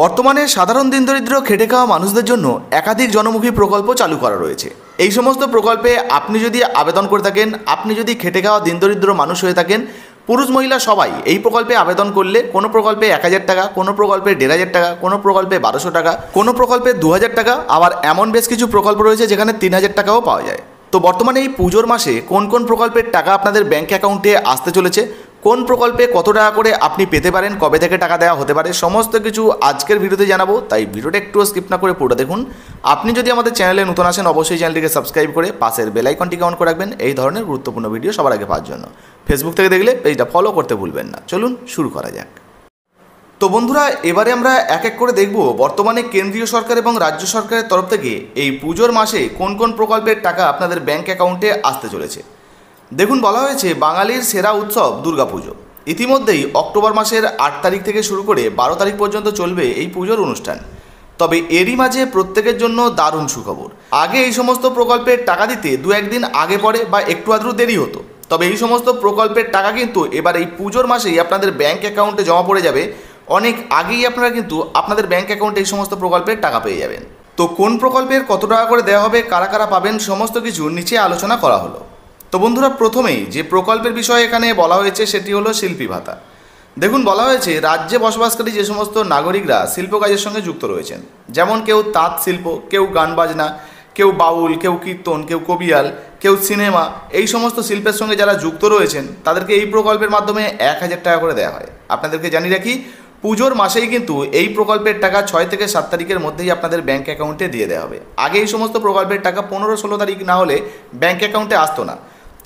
বর্তমানে সাধারণ দিনদরিদ্র খেটে খাওয়া মানুষদের জন্য একাধিক জনমুখী প্রকল্প চালু করা রয়েছে এই সমস্ত প্রকল্পে আপনি যদি আবেদন করে থাকেন আপনি যদি খেটে খাওয়া দিনদরিদ্র মানুষ হয়ে থাকেন পুরুষ মহিলা সবাই এই প্রকল্পে আবেদন করলে কোনো প্রকল্পে এক হাজার টাকা কোনো প্রকল্পে দেড় হাজার টাকা কোনো প্রকল্পে বারোশো টাকা কোনো প্রকল্পে দু হাজার টাকা আবার এমন বেশ কিছু প্রকল্প রয়েছে যেখানে তিন হাজার টাকাও পাওয়া যায় তো বর্তমানে এই পুজোর মাসে কোন কোন প্রকল্পের টাকা আপনাদের ব্যাঙ্ক অ্যাকাউন্টে আসতে চলেছে কোন প্রকল্পে কত টাকা করে আপনি পেতে পারেন কবে থেকে টাকা দেওয়া হতে পারে সমস্ত কিছু আজকের ভিডিওতে জানাবো তাই ভিডিওটা একটু স্কিপ না করে পুরোটা দেখুন আপনি যদি আমাদের চ্যানেলে নতুন আসেন অবশ্যই চ্যানেলটিকে সাবস্ক্রাইব করে পাশের বেলাইকনটিকে অন করে রাখবেন এই ধরনের গুরুত্বপূর্ণ ভিডিও সবার আগে পাওয়ার জন্য ফেসবুক থেকে দেখলে পেজটা ফলো করতে ভুলবেন না চলুন শুরু করা যাক তো বন্ধুরা এবারে আমরা এক এক করে দেখব বর্তমানে কেন্দ্রীয় সরকার এবং রাজ্য সরকারের তরফ থেকে এই পুজোর মাসে কোন কোন প্রকল্পের টাকা আপনাদের ব্যাঙ্ক অ্যাকাউন্টে আসতে চলেছে দেখুন বলা হয়েছে বাঙালির সেরা উৎসব দুর্গা পুজো ইতিমধ্যেই অক্টোবর মাসের আট তারিখ থেকে শুরু করে বারো তারিখ পর্যন্ত চলবে এই পুজোর অনুষ্ঠান তবে এরই মাঝে প্রত্যেকের জন্য দারুণ সুখবর আগে এই সমস্ত প্রকল্পের টাকা দিতে দু একদিন আগে পরে বা একটু আধটু দেরি হতো তবে এই সমস্ত প্রকল্পের টাকা কিন্তু এবার এই পুজোর মাসেই আপনাদের ব্যাঙ্ক অ্যাকাউন্টে জমা পড়ে যাবে অনেক আগেই আপনারা কিন্তু আপনাদের ব্যাঙ্ক অ্যাকাউন্টে এই সমস্ত প্রকল্পের টাকা পেয়ে যাবেন তো কোন প্রকল্পের কত টাকা করে দেওয়া হবে কারা কারা পাবেন সমস্ত কিছু নিচে আলোচনা করা হলো তো বন্ধুরা প্রথমেই যে প্রকল্পের বিষয়ে এখানে বলা হয়েছে সেটি হলো শিল্পী ভাতা দেখুন বলা হয়েছে রাজ্যে বসবাসকারী যে সমস্ত নাগরিকরা শিল্প কাজের সঙ্গে যুক্ত রয়েছেন যেমন কেউ তাঁত শিল্প কেউ গান বাজনা কেউ বাউল কেউ কীর্তন কেউ কবিয়াল কেউ সিনেমা এই সমস্ত শিল্পের সঙ্গে যারা যুক্ত রয়েছেন তাদেরকে এই প্রকল্পের মাধ্যমে এক হাজার টাকা করে দেওয়া হয় আপনাদেরকে জানিয়ে রাখি পুজোর মাসেই কিন্তু এই প্রকল্পের টাকা ছয় থেকে সাত তারিখের মধ্যেই আপনাদের ব্যাঙ্ক অ্যাকাউন্টে দিয়ে দেওয়া হবে আগে এই সমস্ত প্রকল্পের টাকা পনেরো ষোলো তারিখ না হলে ব্যাঙ্ক অ্যাকাউন্টে আসতো না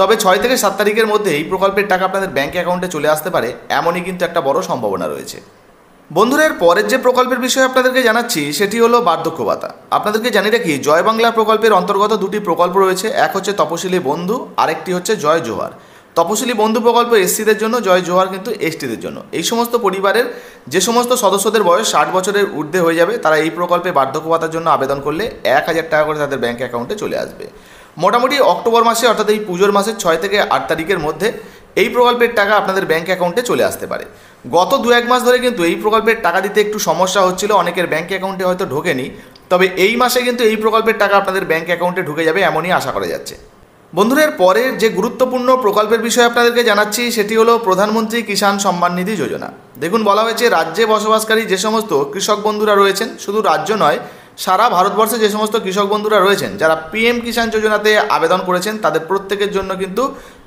তবে ছয় থেকে সাত তারিখের মধ্যে এই প্রকল্পের টাকা আপনাদের ব্যাঙ্ক অ্যাকাউন্টে চলে আসতে পারে এমনই কিন্তু একটা বড় সম্ভাবনা রয়েছে বন্ধুরা এর পরের যে প্রকল্পের বিষয়ে আপনাদেরকে জানাচ্ছি সেটি হলো বার্ধক্য ভাতা আপনাদেরকে জানিয়ে রাখি জয় বাংলা প্রকল্পের অন্তর্গত দুটি প্রকল্প রয়েছে এক হচ্ছে তপশিলি বন্ধু আরেকটি হচ্ছে জয় জোহার তপশিলি বন্ধু প্রকল্প এসসিদের জন্য জয় জোহার কিন্তু এসটিদের জন্য এই সমস্ত পরিবারের যে সমস্ত সদস্যদের বয়স ষাট বছরের ঊর্ধ্বে হয়ে যাবে তারা এই প্রকল্পে বার্ধক্য ভাতার জন্য আবেদন করলে এক হাজার টাকা করে তাদের ব্যাঙ্ক অ্যাকাউন্টে চলে আসবে মোটামুটি অক্টোবর মাসে অর্থাৎ এই পুজোর মাসের ছয় থেকে আট তারিখের মধ্যে এই প্রকল্পের টাকা আপনাদের ব্যাঙ্ক অ্যাকাউন্টে চলে আসতে পারে গত দু এক মাস ধরে কিন্তু এই প্রকল্পের টাকা দিতে একটু সমস্যা হচ্ছিল অনেকের ব্যাঙ্ক অ্যাকাউন্টে হয়তো ঢোকেনি তবে এই মাসে কিন্তু এই প্রকল্পের টাকা আপনাদের ব্যাঙ্ক অ্যাকাউন্টে ঢুকে যাবে এমনই আশা করা যাচ্ছে বন্ধুদের পরে যে গুরুত্বপূর্ণ প্রকল্পের বিষয়ে আপনাদেরকে জানাচ্ছি সেটি হলো প্রধানমন্ত্রী কিষাণ সম্মান নিধি যোজনা দেখুন বলা হয়েছে রাজ্যে বসবাসকারী যে সমস্ত কৃষক বন্ধুরা রয়েছেন শুধু রাজ্য নয় সারা ভারতবর্ষে যে সমস্ত কৃষক বন্ধুরা রয়েছেন যারা পিএম কিষাণ যোজনাতে আবেদন করেছেন তাদের প্রত্যেকের জন্য কিন্তু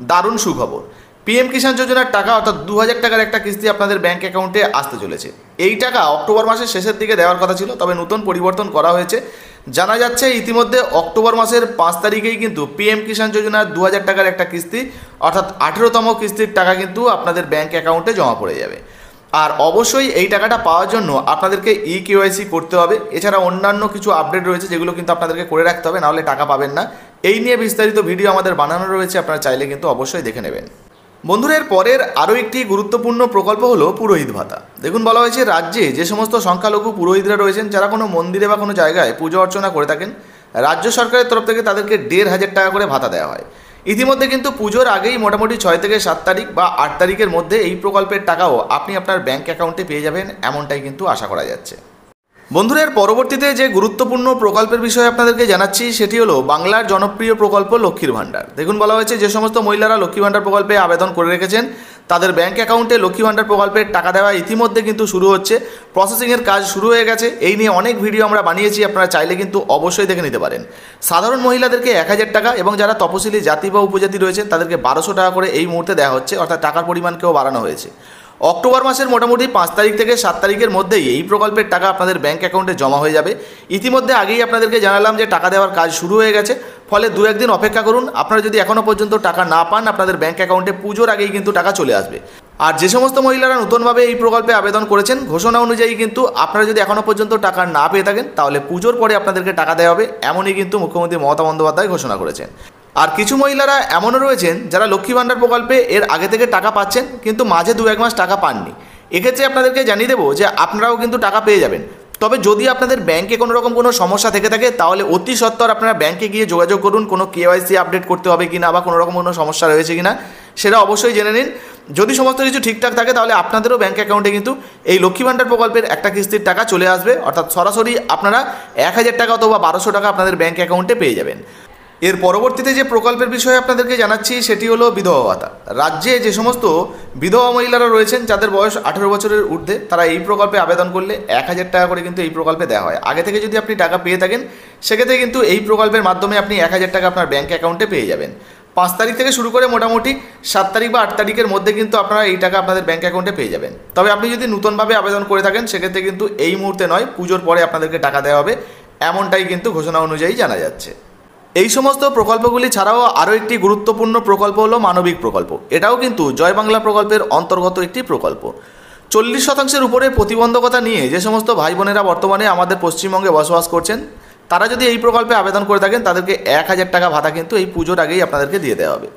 দারুণ সুখবর পিএম কিষাণ যোজনার টাকা অর্থাৎ দু হাজার টাকার একটা কিস্তি আপনাদের ব্যাঙ্ক অ্যাকাউন্টে আসতে চলেছে এই টাকা অক্টোবর মাসের শেষের দিকে দেওয়ার কথা ছিল তবে নতুন পরিবর্তন করা হয়েছে জানা যাচ্ছে ইতিমধ্যে অক্টোবর মাসের পাঁচ তারিখেই কিন্তু পিএম কিষাণ যোজনার দু হাজার টাকার একটা কিস্তি অর্থাৎ আঠেরোতম কিস্তির টাকা কিন্তু আপনাদের ব্যাঙ্ক অ্যাকাউন্টে জমা পড়ে যাবে আর অবশ্যই এই টাকাটা পাওয়ার জন্য আপনাদেরকে ই e কেওয়াইসি করতে হবে এছাড়া অন্যান্য কিছু আপডেট রয়েছে যেগুলো কিন্তু আপনাদেরকে করে রাখতে হবে নাহলে টাকা পাবেন না এই নিয়ে বিস্তারিত ভিডিও আমাদের বানানো রয়েছে আপনারা চাইলে কিন্তু অবশ্যই দেখে নেবেন বন্ধুরের পরের আরও একটি গুরুত্বপূর্ণ প্রকল্প হলো পুরোহিত ভাতা দেখুন বলা হয়েছে রাজ্যে যে সমস্ত সংখ্যালঘু পুরোহিতরা রয়েছেন যারা কোনো মন্দিরে বা কোনো জায়গায় পুজো অর্চনা করে থাকেন রাজ্য সরকারের তরফ থেকে তাদেরকে দেড় হাজার টাকা করে ভাতা দেওয়া হয় ইতিমধ্যে কিন্তু পুজোর আগেই মোটামুটি ছয় থেকে সাত তারিখ বা আট তারিখের মধ্যে এই প্রকল্পের টাকাও আপনি আপনার ব্যাঙ্ক অ্যাকাউন্টে পেয়ে যাবেন এমনটাই কিন্তু আশা করা যাচ্ছে বন্ধুরা এর পরবর্তীতে যে গুরুত্বপূর্ণ প্রকল্পের বিষয়ে আপনাদেরকে জানাচ্ছি সেটি হলো বাংলার জনপ্রিয় প্রকল্প লক্ষ্মীর ভাণ্ডার দেখুন বলা হয়েছে যে সমস্ত মহিলারা লক্ষ্মী ভাণ্ডার প্রকল্পে আবেদন করে রেখেছেন তাদের ব্যাঙ্ক অ্যাকাউন্টে লক্ষ্মী ভাণ্ডার প্রকল্পের টাকা দেওয়া ইতিমধ্যে কিন্তু শুরু হচ্ছে প্রসেসিংয়ের কাজ শুরু হয়ে গেছে এই নিয়ে অনেক ভিডিও আমরা বানিয়েছি আপনারা চাইলে কিন্তু অবশ্যই দেখে নিতে পারেন সাধারণ মহিলাদেরকে এক হাজার টাকা এবং যারা তপশিলি জাতি বা উপজাতি রয়েছেন তাদেরকে বারোশো টাকা করে এই মুহূর্তে দেওয়া হচ্ছে অর্থাৎ টাকার পরিমাণকেও বাড়ানো হয়েছে অক্টোবর মাসের মোটামুটি পাঁচ তারিখ থেকে সাত তারিখের মধ্যেই এই প্রকল্পের টাকা আপনাদের ব্যাঙ্ক অ্যাকাউন্টে জমা হয়ে যাবে ইতিমধ্যে আগেই আপনাদেরকে জানালাম যে টাকা দেওয়ার কাজ শুরু হয়ে গেছে ফলে দু একদিন অপেক্ষা করুন আপনারা যদি এখনও পর্যন্ত টাকা না পান আপনাদের ব্যাঙ্ক অ্যাকাউন্টে পুজোর আগেই কিন্তু টাকা চলে আসবে আর যে সমস্ত মহিলারা নতুনভাবে এই প্রকল্পে আবেদন করেছেন ঘোষণা অনুযায়ী কিন্তু আপনারা যদি এখনও পর্যন্ত টাকা না পেয়ে থাকেন তাহলে পুজোর পরে আপনাদেরকে টাকা দেওয়া হবে এমনই কিন্তু মুখ্যমন্ত্রী মমতা বন্দ্যোপাধ্যায় ঘোষণা করেছেন আর কিছু মহিলারা এমনও রয়েছেন যারা লক্ষ্মী ভাণ্ডার প্রকল্পে এর আগে থেকে টাকা পাচ্ছেন কিন্তু মাঝে দু এক মাস টাকা পাননি এক্ষেত্রে আপনাদেরকে জানিয়ে দেবো যে আপনারাও কিন্তু টাকা পেয়ে যাবেন তবে যদি আপনাদের ব্যাংকে কোনো রকম কোনো সমস্যা থেকে থাকে তাহলে অতি সত্বর আপনারা ব্যাংকে গিয়ে যোগাযোগ করুন কোনো কেওয়াইসি আপডেট করতে হবে কিনা বা কোনো রকম কোনো সমস্যা রয়েছে কিনা সেটা অবশ্যই জেনে নিন যদি সমস্ত কিছু ঠিকঠাক থাকে তাহলে আপনাদেরও ব্যাঙ্ক অ্যাকাউন্টে কিন্তু এই লক্ষ্মী ভাণ্ডার প্রকল্পের একটা কিস্তির টাকা চলে আসবে অর্থাৎ সরাসরি আপনারা এক হাজার টাকা অথবা বারোশো টাকা আপনাদের ব্যাঙ্ক অ্যাকাউন্টে পেয়ে যাবেন এর পরবর্তীতে যে প্রকল্পের বিষয়ে আপনাদেরকে জানাচ্ছি সেটি হলো বিধবা ভাতা রাজ্যে যে সমস্ত বিধবা মহিলারা রয়েছেন যাদের বয়স আঠেরো বছরের ঊর্ধ্বে তারা এই প্রকল্পে আবেদন করলে এক হাজার টাকা করে কিন্তু এই প্রকল্পে দেওয়া হয় আগে থেকে যদি আপনি টাকা পেয়ে থাকেন সেক্ষেত্রে কিন্তু এই প্রকল্পের মাধ্যমে আপনি এক হাজার টাকা আপনার ব্যাঙ্ক অ্যাকাউন্টে পেয়ে যাবেন পাঁচ তারিখ থেকে শুরু করে মোটামুটি সাত তারিখ বা আট তারিখের মধ্যে কিন্তু আপনারা এই টাকা আপনাদের ব্যাঙ্ক অ্যাকাউন্টে পেয়ে যাবেন তবে আপনি যদি নতুনভাবে আবেদন করে থাকেন সেক্ষেত্রে কিন্তু এই মুহূর্তে নয় পুজোর পরে আপনাদেরকে টাকা দেওয়া হবে এমনটাই কিন্তু ঘোষণা অনুযায়ী জানা যাচ্ছে এই সমস্ত প্রকল্পগুলি ছাড়াও আরও একটি গুরুত্বপূর্ণ প্রকল্প হলো মানবিক প্রকল্প এটাও কিন্তু জয় বাংলা প্রকল্পের অন্তর্গত একটি প্রকল্প চল্লিশ শতাংশের উপরে প্রতিবন্ধকতা নিয়ে যে সমস্ত ভাই বোনেরা বর্তমানে আমাদের পশ্চিমবঙ্গে বসবাস করছেন তারা যদি এই প্রকল্পে আবেদন করে থাকেন তাদেরকে এক হাজার টাকা ভাতা কিন্তু এই পুজোর আগেই আপনাদেরকে দিয়ে দেওয়া হবে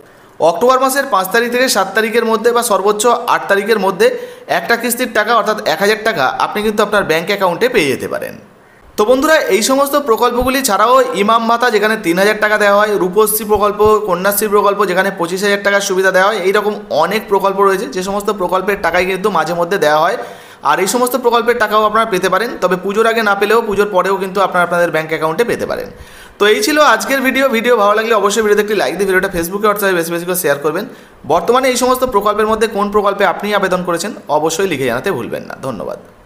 অক্টোবর মাসের পাঁচ তারিখ থেকে সাত তারিখের মধ্যে বা সর্বোচ্চ আট তারিখের মধ্যে একটা কিস্তির টাকা অর্থাৎ এক হাজার টাকা আপনি কিন্তু আপনার ব্যাঙ্ক অ্যাকাউন্টে পেয়ে যেতে পারেন তো বন্ধুরা এই সমস্ত প্রকল্পগুলি ছাড়াও ইমাম ভাতা যেখানে তিন হাজার টাকা দেওয়া হয় রূপশ্রী প্রকল্প কন্যাশ্রী প্রকল্প যেখানে পঁচিশ হাজার টাকার সুবিধা দেওয়া হয় এইরকম অনেক প্রকল্প রয়েছে যে সমস্ত প্রকল্পের টাকাই কিন্তু মাঝে মধ্যে দেওয়া হয় আর এই সমস্ত প্রকল্পের টাকাও আপনারা পেতে পারেন তবে পুজোর আগে না পেলেও পুজোর পরেও কিন্তু আপনারা আপনাদের ব্যাঙ্ক অ্যাকাউন্টে পেতে পারেন তো এই ছিল আজকের ভিডিও ভিডিও ভালো লাগলে অবশ্যই ভিডিওতে একটি লাইক দিয়ে ভিডিওটা ফেসবুকে হোয়াটসঅ্যাপে বেশি বেশি করে শেয়ার করবেন বর্তমানে এই সমস্ত প্রকল্পের মধ্যে কোন প্রকল্পে আপনি আবেদন করেছেন অবশ্যই লিখে জানাতে ভুলবেন না ধন্যবাদ